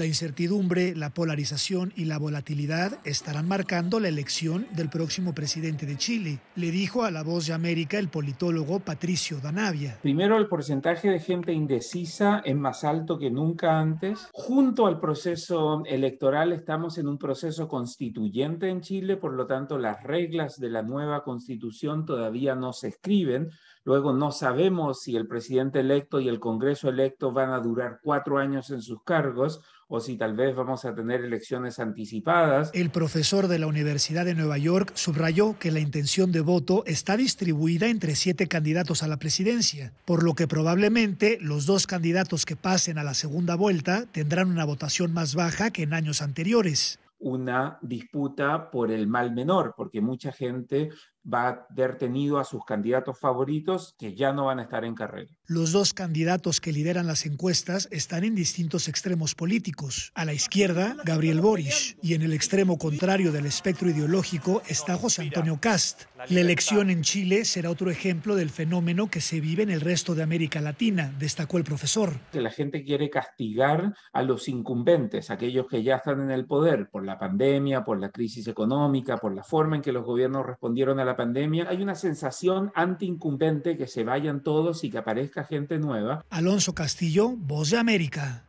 La incertidumbre, la polarización y la volatilidad estarán marcando la elección del próximo presidente de Chile, le dijo a La Voz de América el politólogo Patricio Danavia. Primero, el porcentaje de gente indecisa es más alto que nunca antes. Junto al proceso electoral estamos en un proceso constituyente en Chile, por lo tanto las reglas de la nueva constitución todavía no se escriben. Luego no sabemos si el presidente electo y el Congreso electo van a durar cuatro años en sus cargos o si tal vez vamos a tener elecciones anticipadas. El profesor de la Universidad de Nueva York subrayó que la intención de voto está distribuida entre siete candidatos a la presidencia, por lo que probablemente los dos candidatos que pasen a la segunda vuelta tendrán una votación más baja que en años anteriores una disputa por el mal menor, porque mucha gente va a haber tenido a sus candidatos favoritos que ya no van a estar en carrera. Los dos candidatos que lideran las encuestas están en distintos extremos políticos. A la izquierda, Gabriel Boric, y en el extremo contrario del espectro ideológico está José Antonio Cast. La elección en Chile será otro ejemplo del fenómeno que se vive en el resto de América Latina, destacó el profesor. Que la gente quiere castigar a los incumbentes, aquellos que ya están en el poder por la pandemia, por la crisis económica, por la forma en que los gobiernos respondieron a la pandemia, hay una sensación antiincumbente que se vayan todos y que aparezca gente nueva. Alonso Castillo, Voz de América.